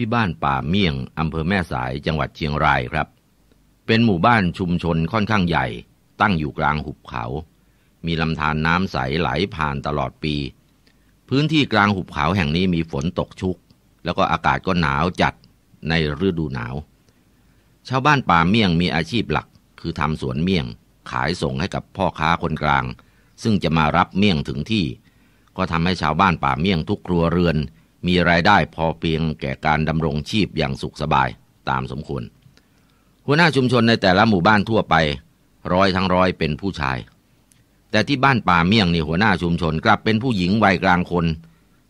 ที่บ้านป่าเมี่ยง อำเภอแม่สาย จังหวัดเชียงรายครับ เป็นหมู่บ้านชุมชนค่อนข้างใหญ่ ตั้งอยู่กลางหุบเขา มีลำธารนน้ำใสไหลผ่านตลอดปี พื้นที่กลางหุบเขาแห่งนี้มีฝนตกชุก แล้วก็อากาศก็หนาวจัดในฤดูหนาว ชาวบ้านป่าเมี่ยงมีอาชีพหลัก คือทำสวนเมี่ยง ขายส่งให้กับพ่อค้าคนกลาง ซึ่งจะมารับเมี่ยงถึงที่ ก็ทำให้ชาวบ้านป่าเมี่ยงทุกครัวเรือนมีรายได้พอเพียงแก่การดำรงชีพอย่างสุขสบายตามสมควร หัวหน้าชุมชนในแต่ละหมู่บ้านทั่วไป ร้อยทั้งร้อยเป็นผู้ชาย แต่ที่บ้านป่าเมี่ยงนี่ หัวหน้าชุมชน กลับเป็นผู้หญิงวัยกลางคน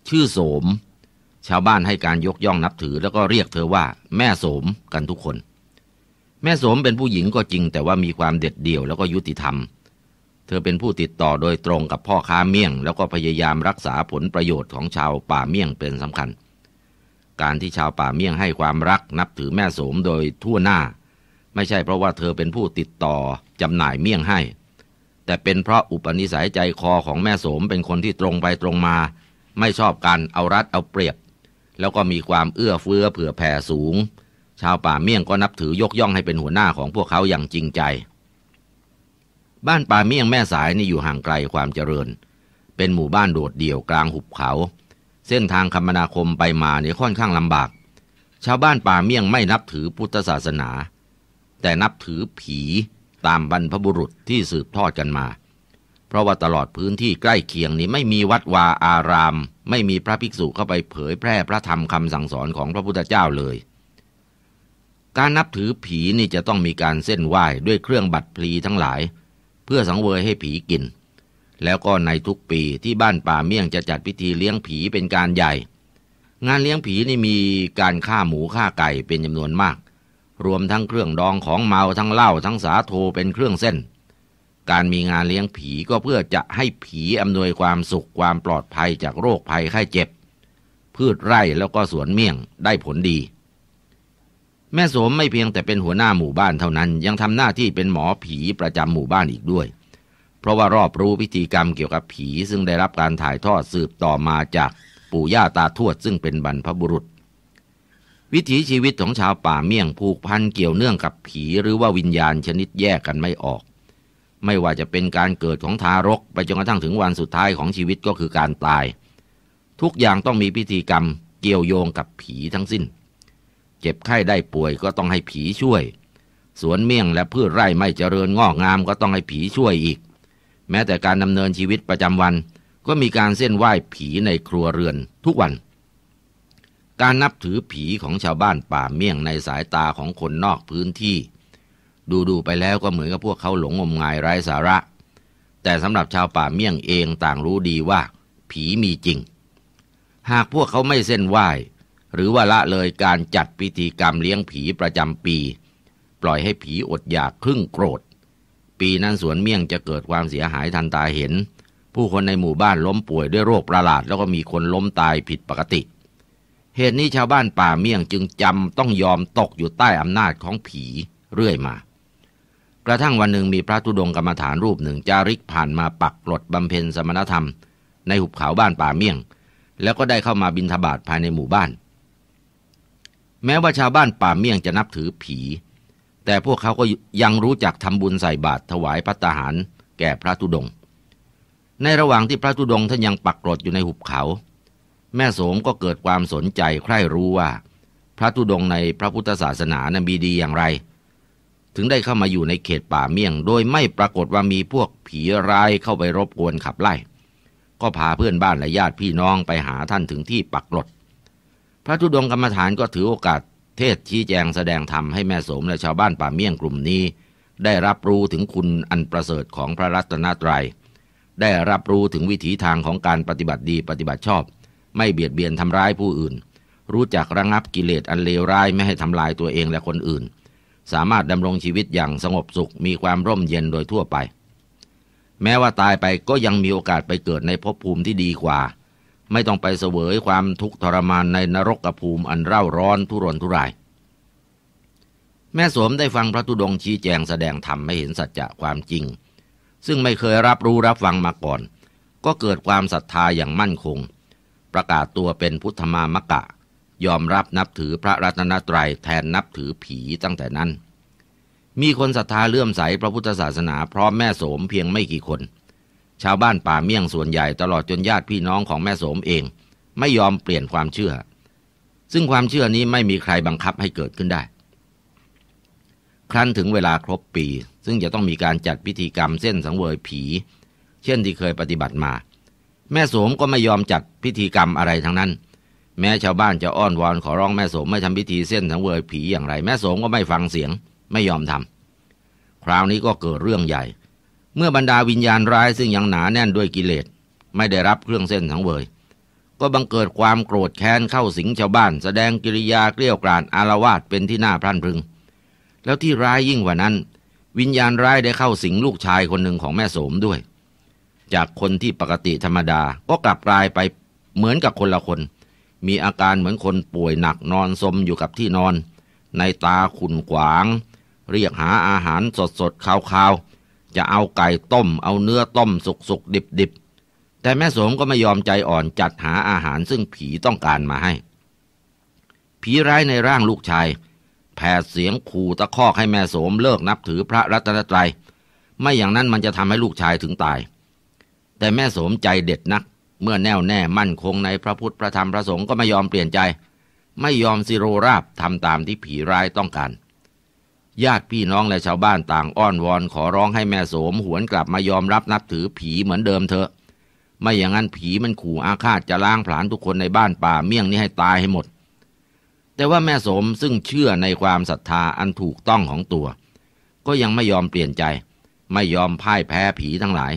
ชื่อโสม ชาวบ้านให้การยกย่องนับถือแล้วก็เรียกเธอว่า แม่โสมกันทุกคน แม่โสมเป็นผู้หญิงก็จริงแต่ว่ามีความเด็ดเดี่ยวแล้วก็ยุติธรรมเเธอเป็นผู้ติดต่อโดยตรงกับพ่อค้าเมี่ยง แล้วก็พยายามรักษาผลประโยชน์ของชาวป่าเมี่ยงเป็นสำคัญ การที่ชาวป่าเมี่ยงให้ความรักนับถือแม่โสมโดยทั่วหน้า ไม่ใช่เพราะว่าเธอเป็นผู้ติดต่อจำหน่ายเมี่ยงให้ แต่เป็นเพราะอุปนิสัยใจคอของแม่โสมเป็นคนที่ตรงไปตรงมา ไม่ชอบการเอารัดเอาเปรียบ แล้วก็มีความเอื้อเฟื้อเผื่อแผ่สูง ชาวป่าเมี่ยงก็นับถือยกย่องให้เป็นหัวหน้าของพวกเขาอย่างจริงใจบ้านป่าเมี่ยงแม่สายนี่อยู่ห่างไกลความเจริญ เป็นหมู่บ้านโดดเดี่ยวกลางหุบเขา เส้นทางคมนาคมไปมาเนี่ยค่อนข้างลำบาก ชาวบ้านป่าเมี่ยงไม่นับถือพุทธศาสนา แต่นับถือผีตามบรรพบุรุษที่สืบทอดกันมา เพราะว่าตลอดพื้นที่ใกล้เคียงนี้ไม่มีวัดวาอาราม ไม่มีพระภิกษุเข้าไปเผยแพร่พระธรรมคำสั่งสอนของพระพุทธเจ้าเลย การนับถือผีนี่จะต้องมีการเส้นไหว้ด้วยเครื่องบัตรพลีทั้งหลายเพื่อสังเวยให้ผีกิน แล้วก็ในทุกปีที่บ้านป่าเมี่ยงจะจัดพิธีเลี้ยงผีเป็นการใหญ่ งานเลี้ยงผีนี่มีการฆ่าหมูฆ่าไก่เป็นจำนวนมาก รวมทั้งเครื่องดองของเมาทั้งเหล้าทั้งสาโท เป็นเครื่องเส้น การมีงานเลี้ยงผีก็เพื่อจะให้ผีอำนวยความสุขความปลอดภัยจากโรคภัยไข้เจ็บ พืชไร่แล้วก็สวนเมี่ยงได้ผลดีแม่โสมไม่เพียงแต่เป็นหัวหน้าหมู่บ้านเท่านั้น ยังทำหน้าที่เป็นหมอผีประจำหมู่บ้านอีกด้วย เพราะว่ารอบรู้พิธีกรรมเกี่ยวกับผีซึ่งได้รับการถ่ายทอดสืบต่อมาจากปู่ย่าตาทวดซึ่งเป็นบรรพบุรุษ วิถีชีวิตของชาวป่าเมี่ยงผูกพันเกี่ยวเนื่องกับผีหรือว่าวิญญาณชนิดแยกกันไม่ออก ไม่ว่าจะเป็นการเกิดของทารกไปจนกระทั่งถึงวันสุดท้ายของชีวิตก็คือการตาย ทุกอย่างต้องมีพิธีกรรมเกี่ยวโยงกับผีทั้งสิ้นเจ็บไข้ได้ป่วยก็ต้องให้ผีช่วย สวนเมี่ยงและพืชไร่ไม่เจริญงอกงามก็ต้องให้ผีช่วยอีก แม้แต่การดำเนินชีวิตประจำวันก็มีการเส้นไหว้ผีในครัวเรือนทุกวัน การนับถือผีของชาวบ้านป่าเมี่ยงในสายตาของคนนอกพื้นที่ ดูดูไปแล้วก็เหมือนกับพวกเขาหลงงมงายไร้สาระ แต่สำหรับชาวป่าเมี่ยงเองต่างรู้ดีว่า ผีมีจริง หากพวกเขาไม่เส้นไหว้หรือว่าละเลยการจัดพิธีกรรมเลี้ยงผีประจำปี ปล่อยให้ผีอดอยากครึ่งโกรธ ปีนั้นสวนเมี่ยงจะเกิดความเสียหายทันตาเห็น ผู้คนในหมู่บ้านล้มป่วยด้วยโรคประหลาดแล้วก็มีคนล้มตายผิดปกติ เหตุนี้ชาวบ้านป่าเมี่ยงจึงจำต้องยอมตกอยู่ใต้อำนาจของผีเรื่อยมา กระทั่งวันหนึ่งมีพระธุดงกรรมฐานรูปหนึ่งจาริกผ่านมาปักกลดบำเพ็ญสมณธรรม ในหุบเขาบ้านป่าเมี่ยง แล้วก็ได้เข้ามาบินทบาทภายในหมู่บ้านแม้ว่าชาวบ้านป่าเมี่ยงจะนับถือผี แต่พวกเขาก็ยังรู้จักทำบุญใส่บาตรถวายพระตาหารแก่พระธุดง ในระหว่างที่พระธุดงท่านยังปักกรดอยู่ในหุบเขา แม่โสมก็เกิดความสนใจ ใคร่รู้ว่า พระธุดงในพระพุทธศาสนานะมีดีอย่างไร ถึงได้เข้ามาอยู่ในเขตป่าเมี่ยง โดยไม่ปรากฏว่ามีพวกผีร้ายเข้าไปรบกวนขับไล่ ก็พาเพื่อนบ้านและญาติพี่น้องไปหาท่านถึงที่ปักหลดพระธุดงกรรมฐานก็ถือโอกาสเทศชี้แจงแสดงธรรมให้แม่สมและชาวบ้านป่าเมี่ยงกลุ่มนี้ ได้รับรู้ถึงคุณอันประเสริฐของพระรัตนตรยัย ได้รับรู้ถึงวิถีทางของการปฏิบัติดีปฏิบัติชอบ ไม่เบียดเบียนทำร้ายผู้อื่น รู้จักระงับกิเลสอันเลวร้ายไม่ให้ทำลายตัวเองและคนอื่น สามารถดำรงชีวิตอย่างสงบสุขมีความร่มเย็นโดยทั่วไป แม้ว่าตายไปก็ยังมีโอกาสไปเกิดในภพภูมิที่ดีกว่าไม่ต้องไปเสวยความทุกข์ทรมานในนรกภูมิอันเร่าร้อนทุรนทุราย แม่สวมได้ฟังพระตุดงชี้แจงแสดงธรรมให้เห็นสัจจะความจริง ซึ่งไม่เคยรับรู้รับฟังมาก่อน ก็เกิดความศรัทธาอย่างมั่นคง ประกาศตัวเป็นพุทธมามะกะ ยอมรับนับถือพระรัตนตรัยแทนนับถือผีตั้งแต่นั้น มีคนศรัทธาเลื่อมใสพระพุทธศาสนาพร้อมแม่โสมเพียงไม่กี่คนชาวบ้านป่าเมี่ยงส่วนใหญ่ตลอดจนญาติพี่น้องของแม่โสมเอง ไม่ยอมเปลี่ยนความเชื่อ ซึ่งความเชื่อนี้ไม่มีใครบังคับให้เกิดขึ้นได้ ครั้นถึงเวลาครบปี ซึ่งจะต้องมีการจัดพิธีกรรมเส้นสังเวยผี เช่นที่เคยปฏิบัติมา แม่โสมก็ไม่ยอมจัดพิธีกรรมอะไรทั้งนั้น แม้ชาวบ้านจะอ้อนวอนขอร้องแม่โสมไม่ทำพิธีเส้นสังเวยผีอย่างไร แม่โสมก็ไม่ฟังเสียง ไม่ยอมทำ คราวนี้ก็เกิดเรื่องใหญ่เมื่อบรรดาวิญญาณร้ายซึ่งยังหนาแน่นด้วยกิเลส ไม่ได้รับเครื่องเส้นสังเวยก็บังเกิดความโกรธแค้นเข้าสิงชาวบ้านแสดงกิริยาเกลี้ยกล่อมอารวาสเป็นที่น่าพรั่นพรึง แล้วที่ร้ายยิ่งกว่านั้น วิญญาณร้ายได้เข้าสิงลูกชายคนหนึ่งของแม่โสมด้วย จากคนที่ปกติธรรมดาก็กลับกลายไปเหมือนกับคนละคน มีอาการเหมือนคนป่วยหนักนอนสมอยู่กับที่นอน ในตาขุ่นขวาง เรียกหาอาหารสดๆคาวๆจะเอาไก่ต้มเอาเนื้อต้ม สุกสุกดิบดิบแต่แม่สมก็ไม่ยอมใจอ่อนจัดหาอาหารซึ่งผีต้องการมาให้ ผีร้ายในร่างลูกชายแผดเสียงขู่ตะคอกให้แม่สมเลิกนับถือพระรัตนตรยัยไม่อย่างนั้นมันจะทำให้ลูกชายถึงตาย แต่แม่สมใจเด็ดนัก เมื่อแน่วแน่มั่นคงในพระพุทธพระธรรมพระสงฆ์ก็ไม่ยอมเปลี่ยนใจ ไม่ยอมสิโรราบทำตามที่ผีร้ายต้องการญาติพี่น้องและชาวบ้านต่างอ้อนวอนขอร้องให้แม่โสมหวนกลับมายอมรับนับถือผีเหมือนเดิมเถอะ ไม่อย่างนั้นผีมันขู่อาฆาตจะล้างผลาญทุกคนในบ้านป่าเมี่ยงนี้ให้ตายให้หมด แต่ว่าแม่โสมซึ่งเชื่อในความศรัทธาอันถูกต้องของตัว ก็ยังไม่ยอมเปลี่ยนใจ ไม่ยอมพ่ายแพ้ผีทั้งหลาย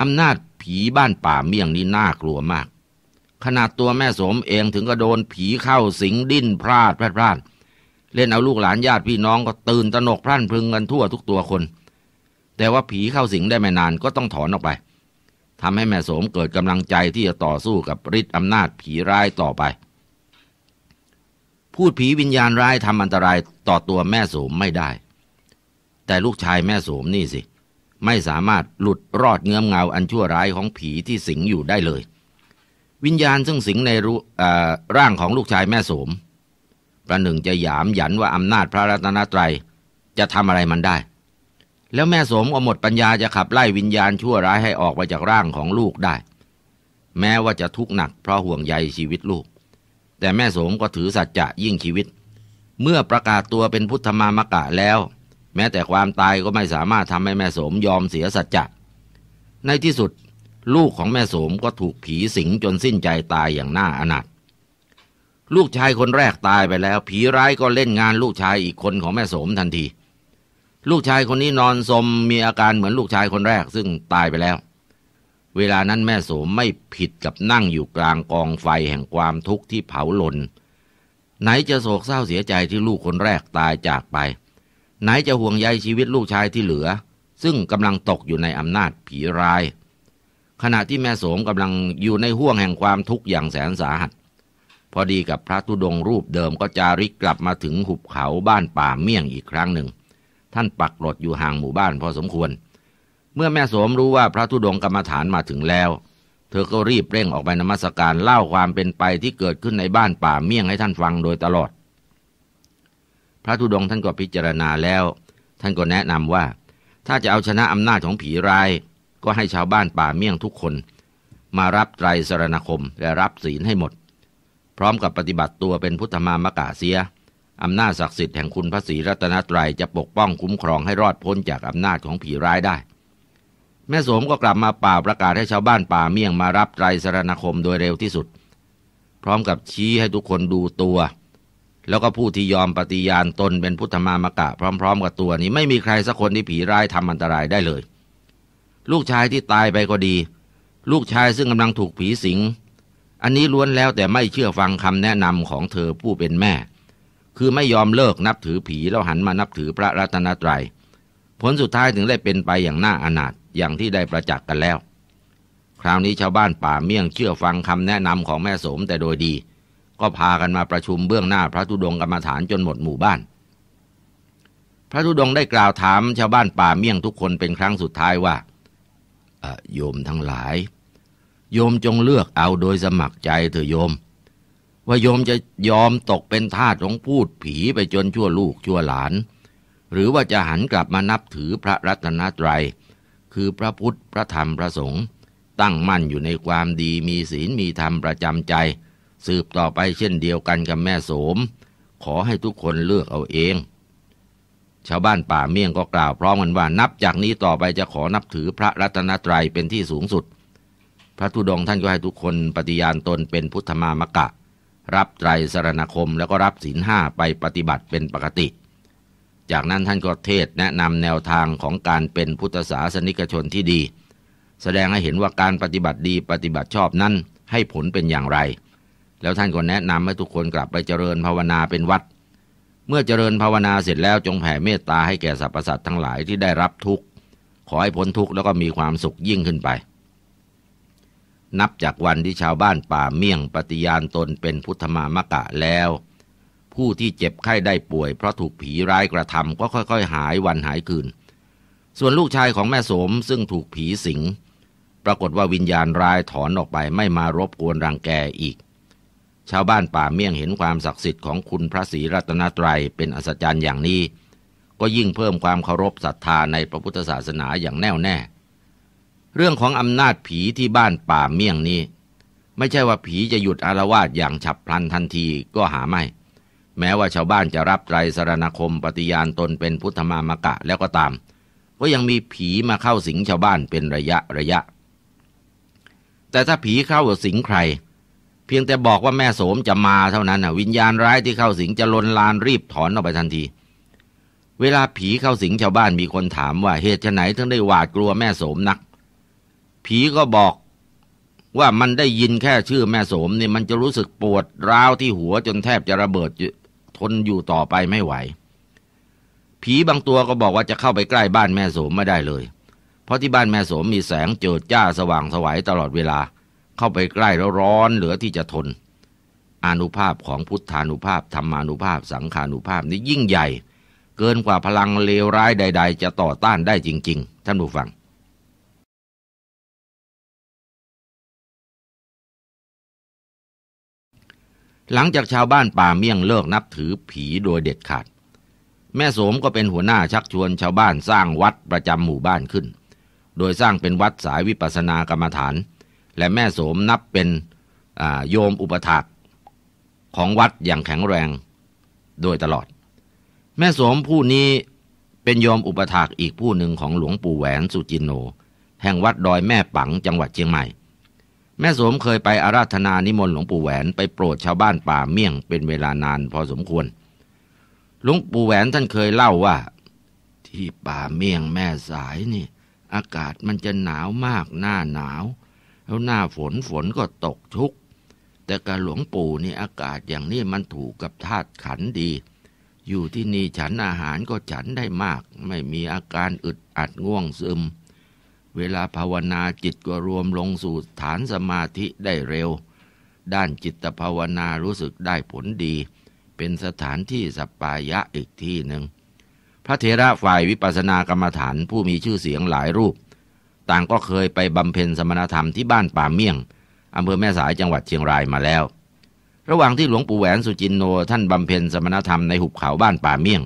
อำนาจผีบ้านป่าเมี่ยงนี้น่ากลัวมาก ขนาดตัวแม่โสมเองถึงก็โดนผีเข้าสิงดิ้นพลาดพลาดพลาดลาดเล่นเอาลูกหลานญาติพี่น้องก็ตื่นตระหนกพรั่นพรึงกันทั่วทุกตัวคน แต่ว่าผีเข้าสิงได้ไม่นานก็ต้องถอนออกไป ทำให้แม่โสมเกิดกำลังใจที่จะต่อสู้กับฤทธิ์อำนาจผีร้ายต่อไป พูดผีวิญญาณร้ายทำอันตรายต่อตัวแม่โสมไม่ได้ แต่ลูกชายแม่โสมนี่สิ ไม่สามารถหลุดรอดเงื้อมเงาอันชั่วร้ายของผีที่สิงอยู่ได้เลย วิญญาณซึ่งสิงในร่างของลูกชายแม่โสมประหนึ่งจะหยามหยันว่าอำนาจพระรัตนตรัยจะทำอะไรมันได้ แล้วแม่สมก็หมดปัญญาจะขับไล่วิญญาณชั่วร้ายให้ออกไปจากร่างของลูกได้ แม้ว่าจะทุกข์หนักเพราะห่วงใยชีวิตลูก แต่แม่สมก็ถือสัจจะยิ่งชีวิต เมื่อประกาศตัวเป็นพุทธมามกะแล้ว แม้แต่ความตายก็ไม่สามารถทำให้แม่สมยอมเสียสัจจะ ในที่สุด ลูกของแม่สมก็ถูกผีสิงจนสิ้นใจตายอย่างน่าอนาถลูกชายคนแรกตายไปแล้วผีร้ายก็เล่นงานลูกชายอีกคนของแม่สมทันที ลูกชายคนนี้นอนสมมีอาการเหมือนลูกชายคนแรกซึ่งตายไปแล้ว เวลานั้นแม่สมไม่ผิดกับนั่งอยู่กลางกองไฟแห่งความทุกข์ที่เผาหลน ไหนจะโศกเศร้าเสียใจที่ลูกคนแรกตายจากไป ไหนจะห่วงใยชีวิตลูกชายที่เหลือ ซึ่งกำลังตกอยู่ในอำนาจผีร้าย ขณะที่แม่สมกำลังอยู่ในห่วงแห่งความทุกข์อย่างแสนสาหัสพอดีกับพระธุดงรูปเดิมก็จาริกกลับมาถึงหุบเขาบ้านป่าเมี่ยงอีกครั้งหนึ่ง ท่านปักหลดอยู่ห่างหมู่บ้านพอสมควร เมื่อแม่โสมรู้ว่าพระธุดงกรรมฐานมาถึงแล้ว เธอก็รีบเร่งออกไปนมัสการเล่าความเป็นไปที่เกิดขึ้นในบ้านป่าเมี่ยงให้ท่านฟังโดยตลอด พระธุดงท่านก็พิจารณาแล้ว ท่านก็แนะนำว่า ถ้าจะเอาชนะอำนาจของผีร้ายก็ให้ชาวบ้านป่าเมี่ยงทุกคน มารับไตรสรณคมและรับศีลให้หมดพร้อมกับปฏิบัติตัวเป็นพุทธมามกะเสีย อำนาจศักดิ์สิทธิ์แห่งคุณพระศรีรัตนตรัยจะปกป้องคุ้มครองให้รอดพ้นจากอำนาจของผีร้ายได้ แม่โสมก็กลับมาป่าประกาศให้ชาวบ้านป่าเมี่ยงมารับไตรสรณคมโดยเร็วที่สุด พร้อมกับชี้ให้ทุกคนดูตัว แล้วก็ผู้ที่ยอมปฏิญาณตนเป็นพุทธมามกะ พร้อม ๆ กับตัวนี้ไม่มีใครสักคนที่ผีร้ายทำอันตรายได้เลย ลูกชายที่ตายไปก็ดี ลูกชายซึ่งกำลังถูกผีสิงอันนี้ล้วนแล้วแต่ไม่เชื่อฟังคำแนะนำของเธอผู้เป็นแม่ คือไม่ยอมเลิกนับถือผี แล้วหันมานับถือพระรัตนตรยัย ผลสุดท้ายถึงได้เป็นไปอย่างน่าอนาถอย่างที่ได้ประจักษ์กันแล้ว คราวนี้ชาวบ้านป่าเมี่ยงเชื่อฟังคำแนะนำของแม่สมแต่โดยดี ก็พากันมาประชุมเบื้องหน้าพระธุดงกรรมฐานจนหมดหมู่บ้าน พระธุดงได้กล่าวถามชาวบ้านป่าเมี่ยงทุกคนเป็นครั้งสุดท้ายว่าโยมทั้งหลายโยมจงเลือกเอาโดยสมัครใจเถอะโยม ว่าโยมจะยอมตกเป็นทาสของพูดผีไปจนชั่วลูกชั่วหลาน หรือว่าจะหันกลับมานับถือพระรัตนตรยัย คือพระพุทธพระธรรมพระสงฆ์ตั้งมั่นอยู่ในความดีมีศีลมีธรรมประจำใจ สืบต่อไปเช่นเดียวกันกับแม่โสม ขอให้ทุกคนเลือกเอาเอง ชาวบ้านป่าเมี่ยงก็กล่าวพร้อมกันว่านับจากนี้ต่อไปจะขอนับถือพระรัตนตรัยเป็นที่สูงสุดพระธุดงท่านก็ให้ทุกคน ปฏิญาณตนเป็นพุทธมามกะ รับไตรสรณคมแล้วก็รับศีลห้าไปปฏิบัติเป็นปกติ จากนั้นท่านก็เทศแนะนำแนวทางของการเป็นพุทธศาสนิกชนที่ดี แสดงให้เห็นว่าการปฏิบัติดีปฏิบัติชอบนั้นให้ผลเป็นอย่างไร แล้วท่านก็แนะนำให้ทุกคนกลับไปเจริญภาวนาเป็นวัด เมื่อเจริญภาวนาเสร็จแล้วจงแผ่เมตตาให้แก่สรรพสัตว์ทั้งหลายที่ได้รับทุกข์ ขอให้พ้นทุกข์แล้วก็มีความสุขยิ่งขึ้นไปนับจากวันที่ชาวบ้านป่าเมี่ยงปฏิญาณตนเป็นพุทธมามกะแล้ว ผู้ที่เจ็บไข้ได้ป่วยเพราะถูกผีร้ายกระทำก็ค่อยๆหายวันหายคืน ส่วนลูกชายของแม่สมซึ่งถูกผีสิง ปรากฏว่าวิญญาณร้ายถอนออกไปไม่มารบกวนรังแกอีก ชาวบ้านป่าเมี่ยงเห็นความศักดิ์สิทธิ์ของคุณพระศรีรัตนตรัยเป็นอัศจรรย์อย่างนี้ ก็ยิ่งเพิ่มความเคารพศรัทธาในพระพุทธศาสนาอย่างแน่วแน่เรื่องของอำนาจผีที่บ้านป่าเมี่ยงนี้ ไม่ใช่ว่าผีจะหยุดอารวาสอย่างฉับพลันทันทีก็หาไม่ แม้ว่าชาวบ้านจะรับไตรสรณคมปฏิญาณตน เป็นพุทธมามกะแล้วก็ตาม ก็ยังมีผีมาเข้าสิงชาวบ้านเป็นระยะระยะ แต่ถ้าผีเข้าสิงใคร เพียงแต่บอกว่าแม่โสมจะมาเท่านั้นวิญญาณร้ายที่เข้าสิงจะลนลานรีบถอนออกไปทันที เวลาผีเข้าสิงชาวบ้านมีคนถามว่าเหตุไฉนถึงได้หวาดกลัวแม่โสมนักผีก็บอกว่ามันได้ยินแค่ชื่อแม่โสมนี่มันจะรู้สึกปวดร้าวที่หัว จนแทบจะระเบิดทนอยู่ต่อไปไม่ไหว ผีบางตัวก็บอกว่าจะเข้าไปใกล้บ้านแม่โสมไม่ได้เลยเพราะที่บ้านแม่โสมมีแสงเจิดจ้าสว่างสวัยตลอดเวลา เข้าไปใกล้แล้วร้อนเหลือที่จะทนอนุภาพของพุทธานุภาพธรรมานุภาพสังขานุภาพนี้ยิ่งใหญ่ เกินกว่าพลังเลวร้ายใด ๆ จะต่อต้านได้จริงๆท่านผู้ฟังหลังจากชาวบ้านป่าเมี่ยงเลิกนับถือผีโดยเด็ดขาด แม่โสมก็เป็นหัวหน้าชักชวนชาวบ้านสร้างวัดประจำหมู่บ้านขึ้น โดยสร้างเป็นวัดสายวิปัสสนากรรมฐาน และแม่โสมนับเป็นโยมอุปถากของวัดอย่างแข็งแรงโดยตลอด แม่โสมผู้นี้เป็นโยมอุปถากอีกผู้หนึ่งของหลวงปู่แหวนสุจินโนแห่งวัดดอยแม่ปังจังหวัดเชียงใหม่แม่สมเคยไปอาราธนานิมนต์หลวงปู่แหวนไปโปรดชาวบ้านป่าเมี่ยงเป็นเวลานานพอสมควรหลวงปู่แหวนท่านเคยเล่าว่า ที่ป่าเมี่ยงแม่สายนี่อากาศมันจะหนาวมากหน้าหนาวแล้วหน้าฝนฝนก็ตกชุก แต่กับหลวงปู่นี่อากาศอย่างนี้มันถูกกับธาตุขันดี อยู่ที่นี่ฉันอาหารก็ฉันได้มาก ไม่มีอาการอึดอัดง่วงซึมเวลาภาวนาจิตก็รวมลงสู่ฐานสมาธิได้เร็ว ด้านจิตภาวนารู้สึกได้ผลดี เป็นสถานที่สปายะอีกที่หนึ่ง พระเทระฝ่ายวิปัสสนากรรมฐานผู้มีชื่อเสียงหลายรูป ต่างก็เคยไปบำเพ็ญสมณธรรมที่บ้านป่าเมี่ยงอำเภอแม่สายจังหวัดเชียงรายมาแล้ว ระหว่างที่หลวงปู่แหวนสุจินโน ท่านบำเพ็ญสมณธรรมในหุบเขาบ้านป่าเมี่ยง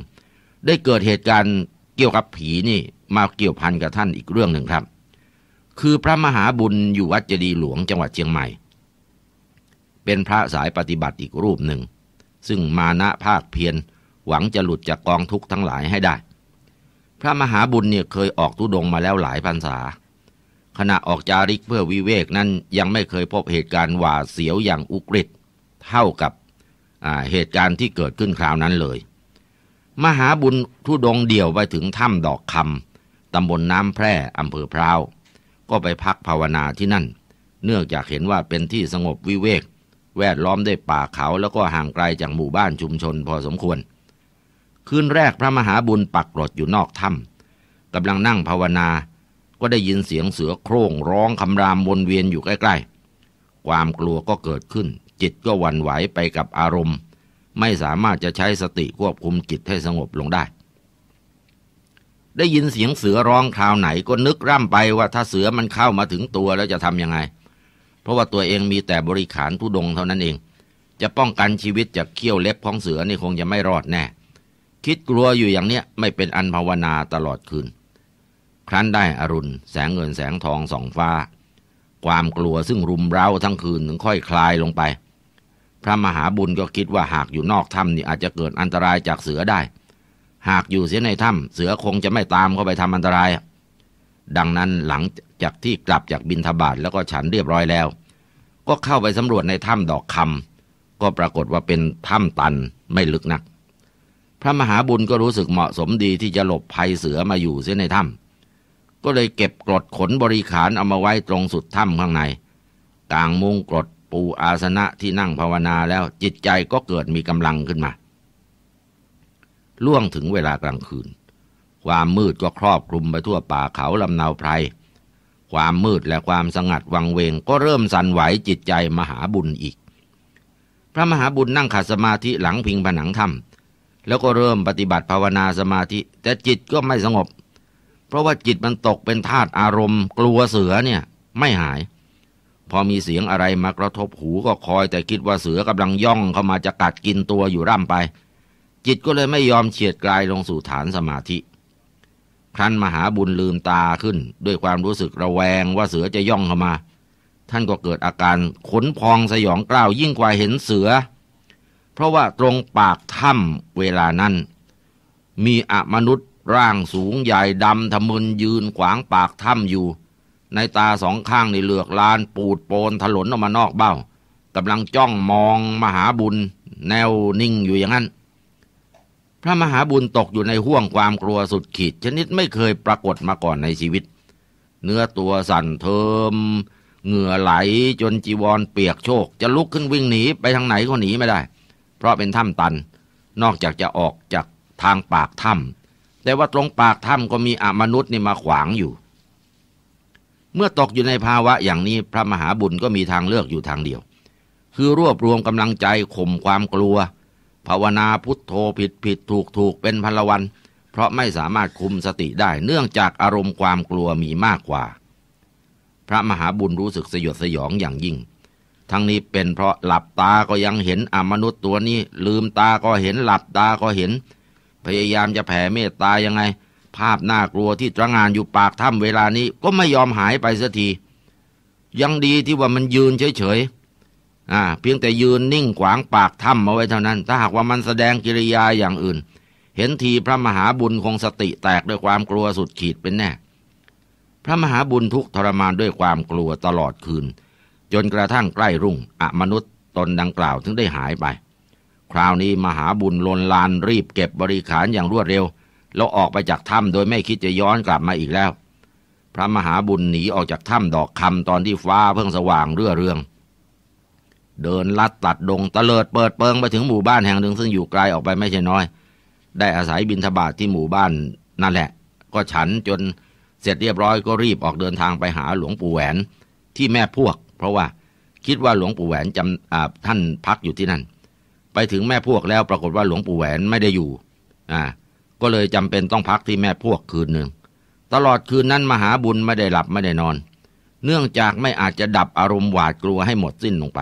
ได้เกิดเหตุการณ์เกี่ยวกับผีนี่มาเกี่ยวพันกับท่านอีกเรื่องหนึ่งครับคือพระมหาบุญอยู่วัดเจดีหลวงจังหวัดเชียงใหม่ เป็นพระสายปฏิบัติอีกรูปหนึ่ง ซึ่งมานะภาคเพียรหวังจะหลุดจากกองทุกข์ทั้งหลายให้ได้ พระมหาบุญเนี่ยเคยออกทุดงมาแล้วหลายพรรษา ขณะออกจาริกเพื่อวิเวกนั้นยังไม่เคยพบเหตุการณ์หวาเสียวอย่างอุกฤษเท่ากับเหตุการณ์ที่เกิดขึ้นคราวนั้นเลย มหาบุญทุดงเดี่ยวไปถึงถ้ำดอกคำตำบลนน้ำแพร่อำเภอพร้าวก็ไปพักภาวนาที่นั่นเนื่องจากเห็นว่าเป็นที่สงบวิเวก แวดล้อมด้วยป่าเขาแล้วก็ห่างไกลจากหมู่บ้านชุมชนพอสมควร คืนแรกพระมหาบุญปักหลดอยู่นอกถ้ำกำลังนั่งภาวนาก็ได้ยินเสียงเสือโคร่งร้องคำรามวนเวียนอยู่ใกล้ๆ ความกลัวก็เกิดขึ้น จิตก็วันไหวไปกับอารมณ์ ไม่สามารถจะใช้สติควบคุมจิตให้สงบลงได้ได้ยินเสียงเสือร้องคราวไหนก็นึกร่ำไปว่าถ้าเสือมันเข้ามาถึงตัวแล้วจะทำยังไง เพราะว่าตัวเองมีแต่บริขารทุดงเท่านั้นเอง จะป้องกันชีวิตจาก เขี้ยวเล็บของเสือนี่คงจะไม่รอดแน่คิดกลัวอยู่อย่างเนี้ยไม่เป็นอันภาวนาตลอดคืน ครั้นได้อรุณ แสงเงินแสงทองสองฟ้า ความกลัวซึ่งรุมเร้าทั้งคืนถึงค่อยคลายลงไป พระมหาบุญก็คิดว่าหากอยู่นอกถ้ำนี่อาจจะเกิดอันตรายจากเสือได้หากอยู่เสียในถ้ำเสือคงจะไม่ตามเข้าไปทำอันตราย ดังนั้นหลังจากที่กลับจากบินทบาทแล้วก็ฉันเรียบร้อยแล้ว ก็เข้าไปสำรวจในถ้ำดอกคำก็ปรากฏว่าเป็นถ้ำตันไม่ลึกนัก พระมหาบุญก็รู้สึกเหมาะสมดีที่จะหลบภัยเสือมาอยู่เสียในถ้ำก็เลยเก็บกรดขนบริขารเอามาไว้ตรงสุดถ้ำข้างในกลางมุงกรดปูอาสนะที่นั่งภาวนาแล้วจิตใจก็เกิดมีกำลังขึ้นมาล่วงถึงเวลากลางคืน ความมืดก็ครอบคลุมไปทั่วป่าเขาลำนาวไพรความมืดและความสงัดวังเวง ก็เริ่มสั่นไหวจิตใจมหาบุญอีก พระมหาบุญนั่งขัดสมาธิหลังพิงผนังถ้ำแล้วก็เริ่มปฏิบัติภาวนาสมาธิ แต่จิตก็ไม่สงบ เพราะว่าจิตมันตกเป็นธาตุอารมณ์ กลัวเสือเนี่ยไม่หาย พอมีเสียงอะไรมากระทบหูก็คอยแต่คิดว่าเสือกำลังย่องเข้ามาจะกัดกินตัวอยู่ร่ำไปจิตก็เลยไม่ยอมเฉียดกลายลงสู่ฐานสมาธิครั้นมหาบุญลืมตาขึ้น ด้วยความรู้สึกระแวงว่าเสือจะย่องเข้ามา ท่านก็เกิดอาการขนพองสยองกล้าวยิ่งกว่าเห็นเสือ เพราะว่าตรงปากถ้ำเวลานั้น มีอมนุษย์ร่างสูงใหญ่ดำทะมึนยืนขวางปากถ้ำอยู่ ในตาสองข้างในเหลือกลานปูดโปนถลนออกมานอกเบ้ากำลังจ้องมองมหาบุญ แนวนิ่งอยู่อย่างนั้นระมหาบุญตกอยู่ในห่วงความกลัวสุดขีดชนิดไม่เคยปรากฏมาก่อนในชีวิต เนื้อตัวสั่นเทิมเหงื่อไหลจนจีวรเปียกโชกจะลุกขึ้นวิ่งหนี ไปทางไหนก็หนีไม่ได้ เพราะเป็นถ้ำตันนอกจากจะออกจากทางปากถ้ำแต่ว่าตรงปากถ้ำก็มีอมนุษย์นี่มาขวางอยู่ เมื่อตกอยู่ในภาวะอย่างนี้พระมหาบุญก็มีทางเลือกอยู่ทางเดียว คือรวบรวมกำลังใจข่มความกลัวภาวนาพุทโธผิดผิดถูกถูกเป็นพลวัน เพราะไม่สามารถคุมสติได้เนื่องจากอารมณ์ความกลัวมีมากกว่า พระมหาบุญรู้สึกสยดสยองอย่างยิ่ง ทั้งนี้เป็นเพราะหลับตาก็ยังเห็นอมนุษย์ตัวนี้ ลืมตาก็เห็นหลับตาก็เห็น พยายามจะแผ่เมตตายังไง ภาพน่ากลัวที่ตระงานอยู่ปากถ้ำเวลานี้ก็ไม่ยอมหายไปสักทียังดีที่ว่ามันยืนเฉยๆอ่าเพียงแต่ยืนนิ่งขวางปากถ้ำเอาไว้เท่านั้น ถ้าหากว่ามันแสดงกิริยาอย่างอื่น เห็นทีพระมหาบุญคงสติแตกด้วยความกลัวสุดขีดเป็นแน่ พระมหาบุญทุกทรมานด้วยความกลัวตลอดคืน จนกระทั่งใกล้รุ่งอมนุษย์ตนดังกล่าวถึงได้หายไป คราวนี้มหาบุญลนลานรีบเก็บบริขารอย่างรวดเร็ว แล้วออกไปจากถ้ำโดยไม่คิดจะย้อนกลับมาอีกแล้ว พระมหาบุญหนีออกจากถ้ำดอกคำตอนที่ฟ้าเพิ่งสว่างเรื่อเรืองเดินลัดตัดดงตะเลิดเปิดเปิงไปถึงหมู่บ้านแห่งหนึ่งซึ่งอยู่ไกลออกไปไม่ใช่น้อย ได้อาศัยบินทบาทที่หมู่บ้านนั่นแหละ ก็ฉันจนเสร็จเรียบร้อยก็รีบออกเดินทางไปหาหลวงปู่แหวนที่แม่พวก เพราะว่าคิดว่าหลวงปู่แหวนจำท่านพักอยู่ที่นั่น ไปถึงแม่พวกแล้วปรากฏว่าหลวงปู่แหวนไม่ได้อยู่อ่าก็เลยจำเป็นต้องพักที่แม่พวกคืนหนึ่ง ตลอดคืนนั้น มหาบุญไม่ได้หลับไม่ได้นอน เนื่องจากไม่อาจจะดับอารมณ์หวาดกลัวให้หมดสิ้นลงไป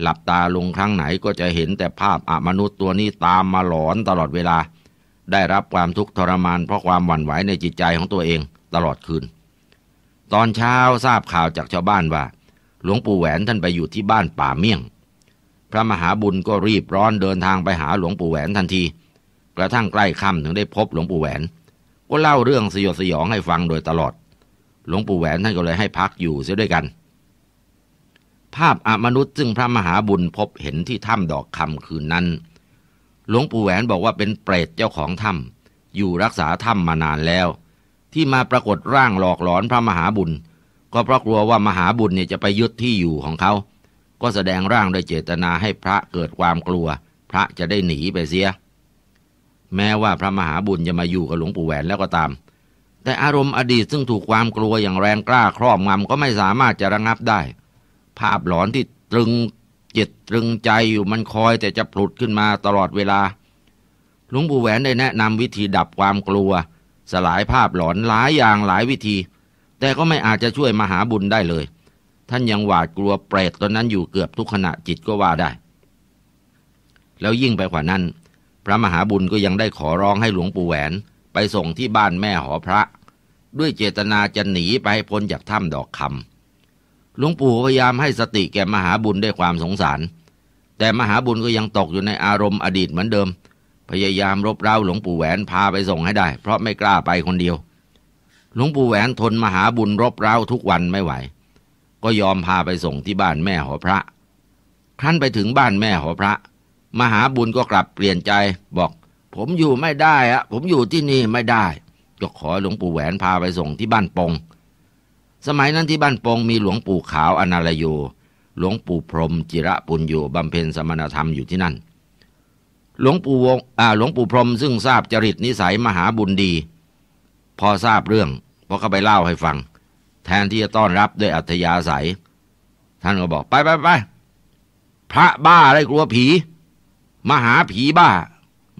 หลับตาลงครั้งไหนก็จะเห็นแต่ภาพอมนุษย์ตัวนี้ตามมาหลอนตลอดเวลา ได้รับความทุกข์ทรมานเพราะความหวั่นไหวในจิตใจของตัวเองตลอดคืน ตอนเช้าทราบข่าวจากชาวบ้านว่า หลวงปู่แหวนท่านไปอยู่ที่บ้านป่าเมี่ยง พระมหาบุญก็รีบร้อนเดินทางไปหาหลวงปู่แหวนทันที กระทั่งใกล้ค่ำถึงได้พบหลวงปู่แหวนก็เล่าเรื่องสยดสยองให้ฟังโดยตลอด หลวงปู่แหวนท่านก็เลยให้พักอยู่เสียด้วยกันภาพอมนุษย์ซึ่งพระมหาบุญพบเห็นที่ถ้ำดอกคำคืนนั้น หลวงปู่แหวนบอกว่าเป็นเปรตเจ้าของถ้ำอยู่รักษาถ้ำมานานแล้ว ที่มาปรากฏร่างหลอกหลอนพระมหาบุญ ก็เพราะกลัวว่ามหาบุญเนี่ยจะไปยึดที่อยู่ของเขาก็แสดงร่างโดยเจตนาให้พระเกิดความกลัว พระจะได้หนีไปเสียแม้ว่าพระมหาบุญจะมาอยู่กับหลวงปู่แหวนแล้วก็ตาม แต่อารมณ์อดีตซึ่งถูกความกลัวอย่างแรงกล้าครอบงำก็ไม่สามารถจะระงับได้ภาพหลอนที่ตรึงจิตตรึงใจอยู่มันคอยแต่จะผลุดขึ้นมาตลอดเวลา หลวงปู่แหวนได้แนะนำวิธีดับความกลัว สลายภาพหลอนหลายอย่างหลายวิธี แต่ก็ไม่อาจจะช่วยมหาบุญได้เลย ท่านยังหวาดกลัวเปรตตอนนั้นอยู่เกือบทุกขณะจิตก็ว่าได้ แล้วยิ่งไปกว่านั้น พระมหาบุญก็ยังได้ขอร้องให้หลวงปู่แหวน ไปส่งที่บ้านแม่หอพระ ด้วยเจตนาจะหนีไปพ้นจากถ้ำดอกคำหลวงปู่พยายามให้สติแก่มหาบุญด้วยความสงสาร แต่มหาบุญก็ยังตกอยู่ในอารมณ์อดีตเหมือนเดิม พยายามรบเร้าหลวงปู่แหวนพาไปส่งให้ได้ เพราะไม่กล้าไปคนเดียว หลวงปู่แหวนทนมหาบุญรบเร้าทุกวันไม่ไหว ก็ยอมพาไปส่งที่บ้านแม่หอพระท่านไปถึงบ้านแม่หอพระ มหาบุญก็กลับเปลี่ยนใจ บอก ผมอยู่ไม่ได้อะผมอยู่ที่นี่ไม่ได้ก็ขอหลวงปู่แหวนพาไปส่งที่บ้านปงสมัยนั้นที่บ้านปงมีหลวงปู่ขาวอนาลโยหลวงปู่พรม จิระปุญโยบำเพ็ญสมณธรรมอยู่ที่นั่น หลวงปู่วง อ่าหลวงปู่พรม ซึ่งทราบจริต นิสัยมหาบุญดี พอทราบเรื่องพอเขาไปเล่าให้ฟัง แทนที่จะต้อนรับด้วยอัธยาศัย ท่านก็บอกไปไปไปพระบ้าอะไรกลัวผีมาหาผีบ้า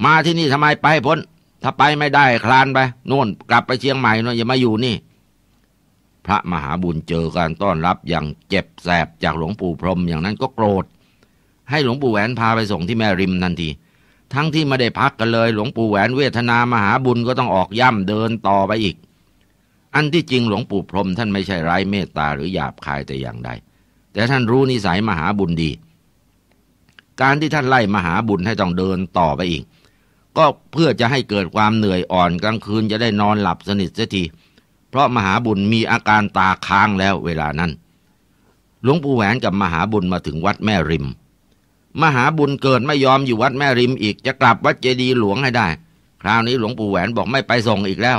มาที่นี่ทำไมไปพ้น ถ้าไปไม่ได้คลานไปโน่นกลับไปเชียงใหม่โน่ะอย่ามาอยู่นี่พระมหาบุญเจอการต้อนรับอย่างเจ็บแสบจากหลวงปู่พรมอย่างนั้นก็โกรธให้หลวงปู่แหวนพาไปส่งที่แม่ริมทันที ทั้งที่ไม่ได้พักกันเลย หลวงปู่แหวนเวทนามหาบุญก็ต้องออกย่ำเดินต่อไปอีก อันที่จริงหลวงปู่พรมท่านไม่ใช่ไร้เมตตาหรือหยาบคายแต่อย่างใดแต่ท่านรู้นิสัยมหาบุญดี การที่ท่านไล่มหาบุญให้ต้องเดินต่อไปอีก ก็เพื่อจะให้เกิดความเหนื่อยอ่อนกลางคืนจะได้นอนหลับสนิทเสียทีเพราะมหาบุญมีอาการตาค้างแล้วเวลานั้น หลวงปู่แหวนกับมหาบุญมาถึงวัดแม่ริม มหาบุญเกิดไม่ยอมอยู่วัดแม่ริมอีกจะกลับวัดเจดีหลวงให้ได้ คราวนี้หลวงปู่แหวนบอกไม่ไปส่งอีกแล้ว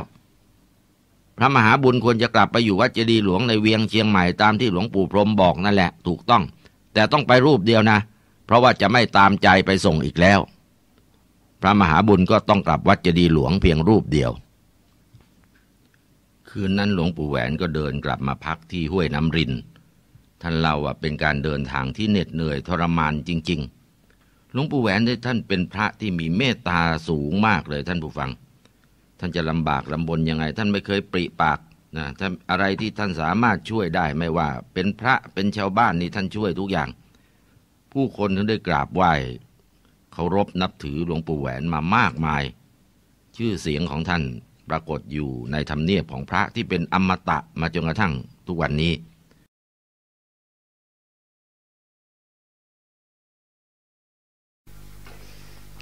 พระมหาบุญควรจะกลับไปอยู่วัดเจดีหลวงในเวียงเชียงใหม่ตามที่หลวงปู่พรมบอกนั่นแหละถูกต้อง แต่ต้องไปรูปเดียวนะ เพราะว่าจะไม่ตามใจไปส่งอีกแล้ว พระมหาบุญก็ต้องกลับวัดเจดีหลวงเพียงรูปเดียวคืนนั้นหลวงปู่แหวนก็เดินกลับมาพักที่ห้วยน้ำริน ท่านเล่าว่าเป็นการเดินทางที่เหน็ดเหนื่อยทรมานจริงๆ หลวงปู่แหวนได้ท่านเป็นพระที่มีเมตตาสูงมากเลยท่านผู้ฟัง ท่านจะลำบากลำบนยังไงท่านไม่เคยปริปาก นะท่านอะไรที่ท่านสามารถช่วยได้ไม่ว่า เป็นพระเป็นชาวบ้านนี่ท่านช่วยทุกอย่าง ผู้คนถึงได้กราบไหว้เคารพนับถือหลวงปู่แหวนมามากมาย ชื่อเสียงของท่านปรากฏอยู่ในธรรมเนียบของพระที่เป็นอมตะมาจนกระทั่งทุกวันนี้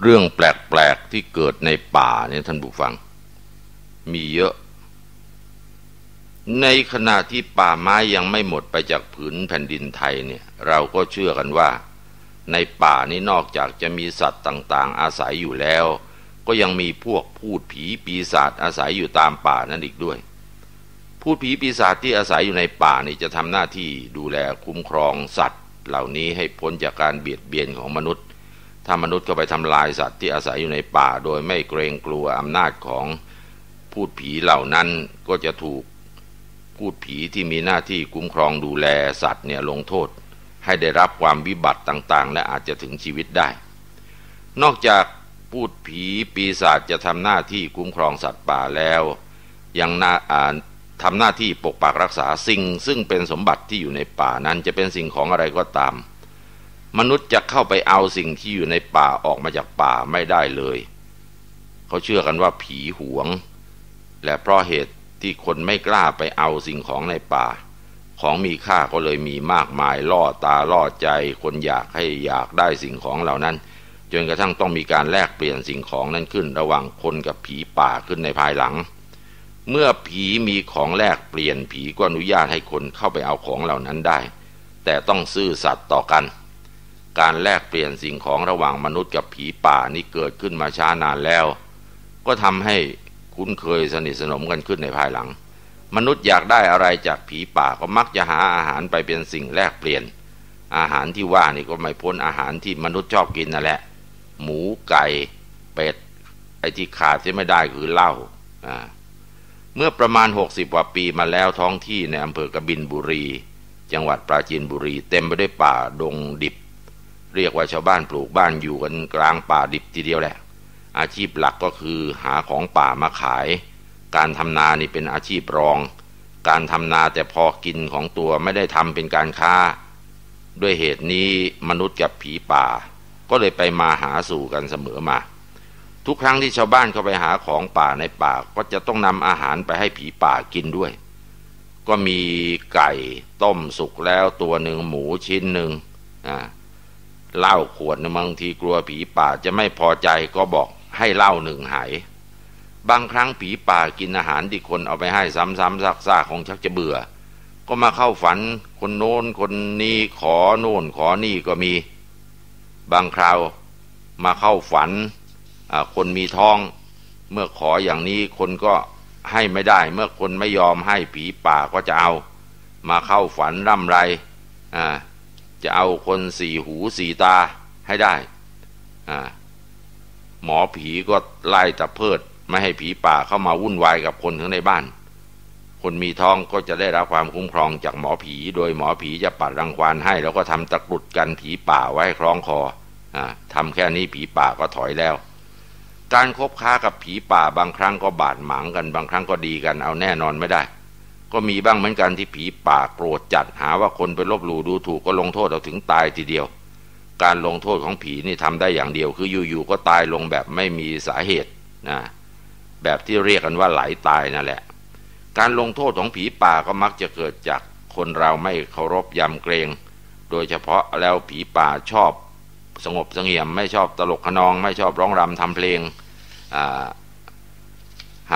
เรื่องแปลกๆ ที่เกิดในป่าเนี่ยท่านผู้ฟัง มีเยอะ ในขณะที่ป่าไม้ยังไม่หมดไปจากผืนแผ่นดินไทยเนี่ย เราก็เชื่อกันว่า ในป่านี้นอกจากจะมีสัตว์ต่างๆอาศัยอยู่แล้วก็ยังมีพวกพูดผีปีศาจอาศัยอยู่ตามป่านั้นอีกด้วย พูดผีปีศาจที่อาศัยอยู่ในป่านี่จะทำหน้าที่ดูแลคุ้มครองสัตว์ เหล่านี้ให้พ้นจากการเบียดเบียนของมนุษย์ ถ้ามนุษย์เข้าไปทำลายสัตว์ที่อาศัยอยู่ในป่า โดยไม่เกรงกลัวอำนาจของ พูดผีเหล่านั้นก็จะถูกพูดผีที่มีหน้าที่คุ้มครองดูแลสัตว์เนี่ยลงโทษ ให้ได้รับความวิบัติต่างๆ และอาจจะถึงชีวิตได้ นอกจากพูดผีปีศาจจะทำหน้าที่คุ้มครองสัตว์ป่าแล้ว ยังน่าอ่านทำหน้าที่ปกปักรักษาสิ่ง ซึ่งเป็นสมบัติที่อยู่ในป่านั้นจะเป็นสิ่งของอะไรก็ตาม มนุษย์จะเข้าไปเอาสิ่งที่อยู่ในป่าออกมาจากป่าไม่ได้เลย เขาเชื่อกันว่าผีหวง และเพราะเหตุที่คนไม่กล้าไปเอาสิ่งของในป่า ของมีค่าก็เลยมีมากมายล่อตาล่อใจ คนอยากให้อยากได้สิ่งของเหล่านั้นจนกระทั่งต้องมีการแลกเปลี่ยนสิ่งของนั้นขึ้นระหว่างคนกับผีป่าขึ้นในภายหลัง เมื่อผีมีของแลกเปลี่ยนผีก็อนุญาตให้คนเข้าไปเอาของเหล่านั้นได้ แต่ต้องซื่อสัตย์ต่อกัน การแลกเปลี่ยนสิ่งของระหว่างมนุษย์กับผีป่านี่เกิดขึ้นมาช้านานแล้ว ก็ทำให้คุ้นเคยสนิทสนมกันขึ้นในภายหลัง มนุษย์อยากได้อะไรจากผีป่าก็มักจะหาอาหารไปเป็นสิ่งแลกเปลี่ยน อาหารที่ว่านี่ก็ไม่พ้นอาหารที่มนุษย์ชอบกินนั่นแหละหมูไก่ เป็ดไอ้ที่ขาดที่ไม่ได้คือเหล้าเมื่อประมาณ60กว่าปีมาแล้วท้องที่ในอำเภอกบินบุรี จังหวัดปราจีนบุรี เต็มไปด้วยป่าดงดิบ เรียกว่าชาวบ้านปลูกบ้านอยู่กันกลางป่าดิบทีเดียวแหละ อาชีพหลักก็คือหาของป่ามาขาย การทำนานี่เป็นอาชีพรอง การทำนาแต่พอกินของตัวไม่ได้ทำเป็นการค้าด้วยเหตุนี้มนุษย์กับผีป่าก็เลยไปมาหาสู่กันเสมอมา ทุกครั้งที่ชาวบ้านเข้าไปหาของป่าในป่าก็จะต้องนำอาหารไปให้ผีป่ากินด้วย ก็มีไก่ต้มสุกแล้ว ตัวหนึ่งหมูชิ้นหนึ่งอ่าเหล้าขวดบางทีกลัวผีป่าจะไม่พอใจก็บอกให้เหล้าหนึ่งหาย บางครั้งผีป่ากินอาหารที่คนเอาไปให้ซ้ำๆซักๆของชักจะเบื่อ ก็มาเข้าฝันคนโน้นคนนี้ขอโน่นขอนี่ก็มีบางคราวมาเข้าฝัน คนมีท้องเมื่อขออย่างนี้คนก็ให้ไม่ได้ เมื่อคนไม่ยอมให้ผีป่าก็จะเอามาเข้าฝันร่ำไรจะเอาคนสี่หูสี่ตาให้ได้หมอผีก็ไล่ตะเพิด ไม่ให้ผีป่าเข้ามาวุ่นวายกับคนทั้งในบ้านคนมีท้องก็จะได้รับความคุ้มครองจากหมอผี โดยหมอผีจะปัดรังควานให้ แล้วก็ทำตะกรุดกันผีป่าไว้คล้องคออทำแค่นี้ผีป่าก็ถอยแล้ว การคบค้ากับผีป่าบางครั้งก็บาดหมางกันบางครั้งก็ดีกันเอาแน่นอนไม่ได้ ก็มีบ้างเหมือนกันที่ผีป่าโกรธจัด หาว่าคนไปลบหลู่ดูถูกก็ลงโทษเอาถึงตายทีเดียว การลงโทษของผีนี่ทำได้อย่างเดียวคืออยู่ๆก็ตายลงแบบไม่มีสาเหตุนะแบบที่เรียกกันว่าไหลาตายนั่นแหละการลงโทษของผีป่าก็มักจะเกิดจากคนเราไม่เคารพยำเกรง โดยเฉพาะแล้วผีป่าชอบสงบสงเงียมไม่ชอบตลกขนองไม่ชอบร้องรำ ทำเพลง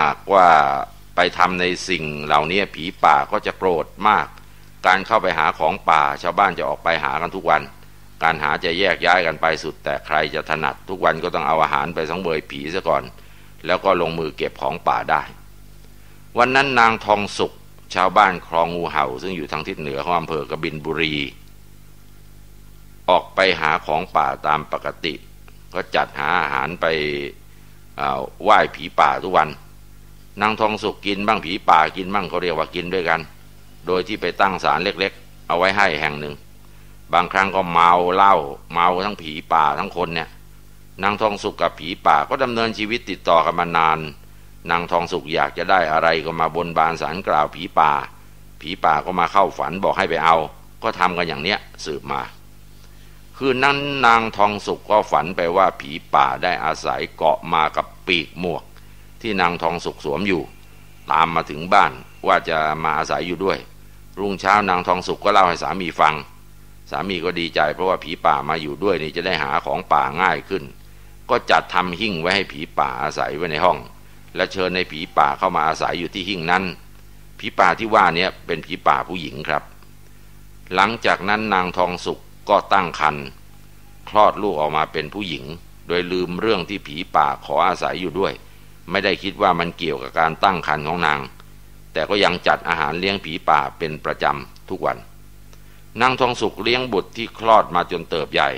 หากว่าไปทำในสิ่งเหล่านี้ผีป่าก็จะโกรธมาก การเข้าไปหาของป่าชาวบ้านจะออกไปหากันทุกวัน การหาจะแยกย้ายกันไปสุด แต่ใครจะถนัดทุกวันก็ต้องเอาอาหารไปสังเวยผีซะก่อน แล้วก็ลงมือเก็บของป่าได้วันนั้นนางทองสุขชาวบ้านคลองงูเห่าซึ่งอยู่ทางทิศเหนือของอำเภอกบินบุรี ออกไปหาของป่าตามปกติ ก็จัดหาอาหารไปไหว้ผีป่าทุกวัน นางทองสุกกินบ้างผีป่ากินบ้างเขาเรียกว่ากินด้วยกัน โดยที่ไปตั้งศาลเล็กๆ เอาไว้ให้แห่งหนึ่ง บางครั้งก็เมาเหล้าเมาทั้งผีป่าทั้งคนเนี่ยนางทองสุกกับผีป่าก็ดำเนินชีวิตติดต่อกันมานานนางทองสุกอยากจะได้อะไรก็มาบนบานสารกล่าวผีป่า ผีป่าก็มาเข้าฝันบอกให้ไปเอา ก็ทำกันอย่างเนี้ยสืบมา คืนนั้นนางทองสุกก็ฝันไปว่าผีป่าได้อาศัยเกาะมากับปีกหมวก ที่นางทองสุกสวมอยู่ ตามมาถึงบ้านว่าจะมาอาศัยอยู่ด้วย รุ่งเช้านางทองสุกก็เล่าให้สามีฟัง สามีก็ดีใจเพราะว่าผีป่ามาอยู่ด้วยนี่จะได้หาของป่าง่ายขึ้น ก็จัดทำหิ้งไว้ให้ผีป่าอาศัยไว้ในห้องและเชิญในผีป่าเข้ามาอาศัยอยู่ที่หิ่งนั้นผีป่าที่ว่านี้เป็นผีป่าผู้หญิงครับ หลังจากนั้นนางทองสุกก็ตั้งครรภ์คลอดลูกออกมาเป็นผู้หญิง โดยลืมเรื่องที่ผีป่าขออาศัยอยู่ด้วย ไม่ได้คิดว่ามันเกี่ยวกับการตั้งครรภ์ของนาง แต่ก็ยังจัดอาหารเลี้ยงผีป่าเป็นประจำทุกวัน นางทองสุกเลี้ยงบุตรที่คลอดมาจนเติบใหญ่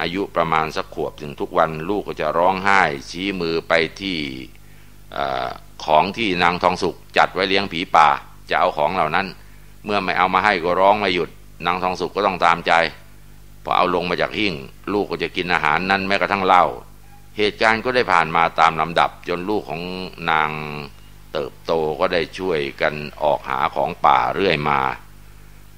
อายุประมาณสักขวบถึงทุกวันลูกก็จะร้องไห้ ชี้มือไปที่อของที่นางทองสุกจัดไว้เลี้ยงผีป่าจะเอาของเหล่านั้น เมื่อไม่เอามาให้ก็ร้องไม่หยุดนางทองสุกก็ต้องตามใจพอเอาลงมาจากหิ่งลูกก็จะกินอาหารนั้นแม้กระทั่งเหล้าเหตุการณ์ก็ได้ผ่านมาตามลำดับ จนลูกของนางเติบโตก็ได้ช่วยกันออกหาของป่าเรื่อยมา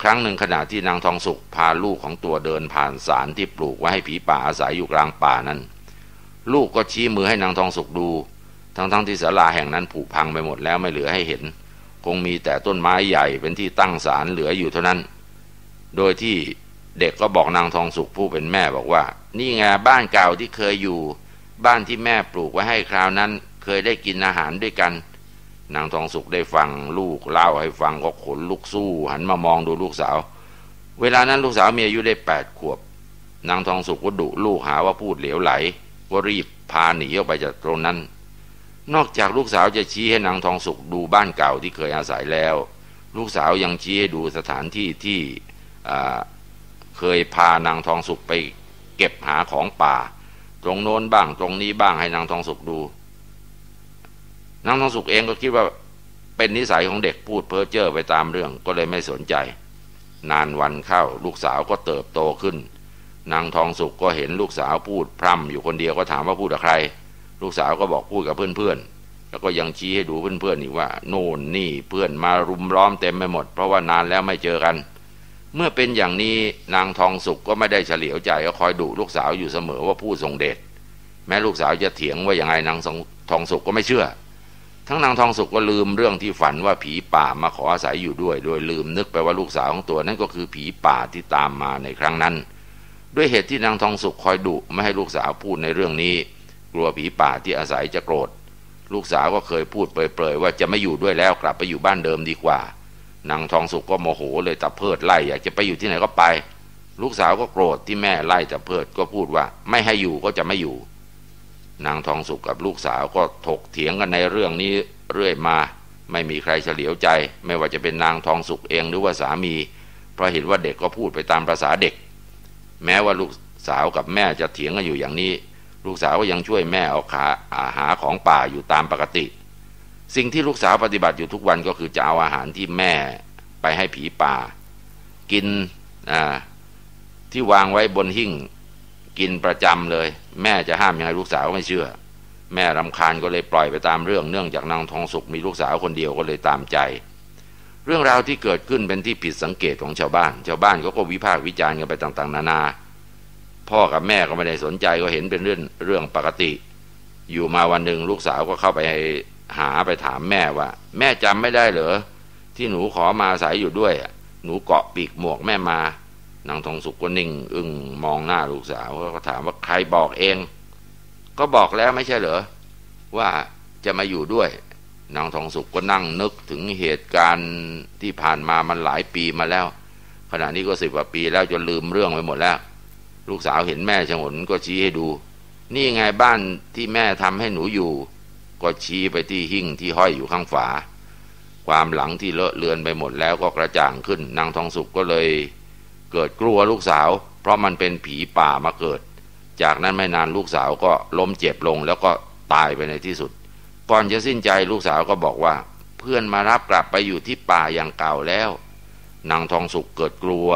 ครั้งหนึ่งขณะที่นางทองสุกพาลูกของตัวเดินผ่านสารที่ปลูกไว้ให้ผีป่าอาศัยอยู่กลางป่านั้น ลูกก็ชี้มือให้นางทองสุกดูทั้งๆทที่ศาลาแห่งนั้นผุพังไปหมดแล้วไม่เหลือให้เห็น คงมีแต่ต้นไม้ใหญ่เป็นที่ตั้งศาลเหลืออยู่เท่านั้น โดยที่เด็กก็บอกนางทองสุขผู้เป็นแม่บอกว่า นี่ไง บ้านเก่าที่เคยอยู่ บ้านที่แม่ปลูกไว้ให้คราวนั้นเคยได้กินอาหารด้วยกัน นางทองสุขได้ฟังลูกเล่าให้ฟังก็ขนลุกสู้หันมามองดูลูกสาว เวลานั้นลูกสาวมีอายุได้แปดขวบ นางทองสุขก็ดุลูกหาว่าพูดเหลวไหลก็รีบพาหนีออกไปจากตรงนั้นนอกจากลูกสาวจะชี้ให้นางทองสุกดูบ้านเก่าที่เคยอาศัยแล้ว ลูกสาวยังชี้ให้ดูสถานที่ที่เคยพานางทองสุกไปเก็บหาของป่า ตรงโน้นบ้างตรงนี้บ้างให้นางทองสุกดู นางทองสุกเองก็คิดว่าเป็นนิสัยของเด็กพูดเพ้อเจ้อไปตามเรื่องก็เลยไม่สนใจ นานวันเข้าลูกสาวก็เติบโตขึ้นนางทองสุกก็เห็นลูกสาวพูดพร่ำอยู่คนเดียวก็ถามว่าพูดกับใครลูกสาวก็บอกพูดกับเพื่อนๆแล้วก็ยังชี้ให้ดูเพื่อนๆอีกว่าโน่นนี่เพื่อนมารุมล้อมเต็มไปหมดเพราะว่านานแล้วไม่เจอกัน เมื่อเป็นอย่างนี้นางทองสุกก็ไม่ได้เฉลียวใจ ก็คอยดุลูกสาวอยู่เสมอว่าผู้ทรงเดช แม้ลูกสาวจะเถียงว่าอย่างไรนางทองสุกก็ไม่เชื่อ ทั้งนางทองสุกก็ลืมเรื่องที่ฝันว่าผีป่ามาขออาศัยอยู่ด้วย โดยลืมนึกไปว่าลูกสาวของตัวนั้นก็คือผีป่าที่ตามมาในครั้งนั้น ด้วยเหตุที่นางทองสุกคอยดุไม่ให้ลูกสาวพูดในเรื่องนี้กลัวผีป่า ที่อาศัยจะโกรธ ลูกสาวก็เคยพูดเปรยๆ ว่าจะไม่อยู่ด้วยแล้วกลับไปอยู่บ้านเดิมดีกว่านางทองสุกก็โมโหเลยตะเพิดไล่อยากจะไปอยู่ที่ไหนก็ไป ลูกสาวก็โกรธที่แม่ไล่ตะเพิดก็พูดว่าไม่ให้อยู่ก็จะไม่อยู่ นางทองสุกกับลูกสาวก็ถกเถียงกันในเรื่องนี้ เรื่อยมา ไม่มีใครเฉลียวใจ ไม่ว่าจะเป็นนางทองสุกเองหรือว่าสามี เพราะเห็นว่าเด็กก็พูดไปตามภาษาเด็ก แม้ว่าลูกสาวกับแม่จะเถียงกันอยู่อย่างนี้ลูกสาวก็ยังช่วยแม่เอาขาอาหาของป่าอยู่ตามปกติ สิ่งที่ลูกสาวปฏิบัติอยู่ทุกวันก็คือจะเอาอาหารที่แม่ไปให้ผีป่า กินที่วางไว้บนหิ้งกินประจำเลย แม่จะห้ามยังไงลูกสาวไม่เชื่อ แม่รำคาญก็เลยปล่อยไปตามเรื่องเนื่องจากนางทองสุกมีลูกสาวคนเดียวก็เลยตามใจ เรื่องราวที่เกิดขึ้นเป็นที่ผิดสังเกตของชาวบ้าน ชาวบ้านก็ก็วิพากษ์วิจารณ์กันไปต่าง ๆ นานานาพ่อกับแม่ก็ไม่ได้สนใจก็เห็นเป็นเรื่องเรื่องปกติ อยู่มาวันหนึ่งลูกสาวก็เข้าไปหาไปถามแม่ว่าแม่จำไม่ได้เหรอ ที่หนูขอมาสายอยู่ด้วยหนูเกาะปีกหมวกแม่มานางทองสุกก็นิ่ง อึ้งมองหน้าลูกสาว ก็ถามว่าใครบอกเอง ก็บอกแล้วไม่ใช่เหรอว่าจะมาอยู่ด้วยนางทองสุกก็นั่งนึกถึงเหตุการณ์ที่ผ่านมามันหลายปีมาแล้วขณะนี้ก็สิบกว่าปีแล้วจนลืมเรื่องไปหมดแล้วลูกสาวเห็นแม่ฉงนก็ชี้ให้ดู นี่ไงบ้านที่แม่ทำให้หนูอยู่ ก็ชี้ไปที่หิ่งที่ห้อยอยู่ข้างฝา ความหลังที่เลอะเลือนไปหมดแล้วก็กระจ่างขึ้นนางทองสุกก็เลย เกิดกลัวลูกสาว เพราะมันเป็นผีป่ามาเกิด จากนั้นไม่นานลูกสาวก็ล้มเจ็บลงแล้วก็ตายไปในที่สุดก่อนจะสิ้นใจลูกสาวก็บอกว่า เพื่อนมารับกลับไปอยู่ที่ป่าอย่างเก่าแล้วนางทองสุกเกิดกลัว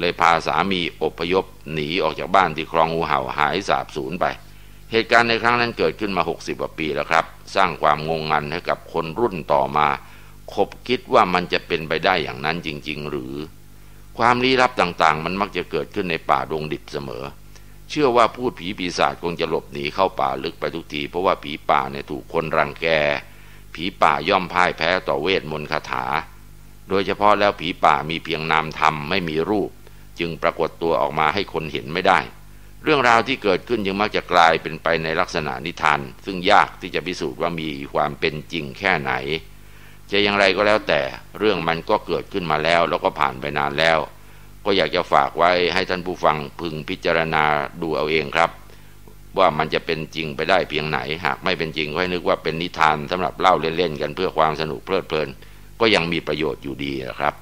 เลยพาสามีอบพยพหนีออกจากบ้านที่คลองอูเห่าหายสาบสูญไป เหตุการณ์ในครั้งนั้นเกิดขึ้นมา 60กว่าปีแล้วครับ สร้างความงงงันให้กับคนรุ่นต่อมา คบคิดว่ามันจะเป็นไปได้อย่างนั้นจริง ๆ หรือ ความลี้ลับต่าง ๆ มันมักจะเกิดขึ้นในป่าดงดิบเสมอ เชื่อว่าพูดผีปีศาจคงจะหลบหนีเข้าป่าลึกไปทุกทีเพราะว่าผีป่าเนี่ยถูกคนรังแก ผีป่าย่อมพ่ายแพ้ต่อเวทมนต์คาถา โดยเฉพาะแล้วผีป่ามีเพียงนามธรรมไม่มีรูปจึงปรากฏตัวออกมาให้คนเห็นไม่ได้ เรื่องราวที่เกิดขึ้นยังมักจะกลายเป็นไปในลักษณะนิทานซึ่งยากที่จะพิสูจน์ว่ามีความเป็นจริงแค่ไหน จะอย่างไรก็แล้วแต่เรื่องมันก็เกิดขึ้นมาแล้วแล้วก็ผ่านไปนานแล้ว ก็อยากจะฝากไว้ให้ท่านผู้ฟังพึงพิจารณาดูเอาเองครับ ว่ามันจะเป็นจริงไปได้เพียงไหน หากไม่เป็นจริงก็ให้นึกว่าเป็นนิทานสำหรับเล่าเล่นๆกันเพื่อความสนุกเพลิดเพลิน ก็ยังมีประโยชน์อยู่ดีนะครับ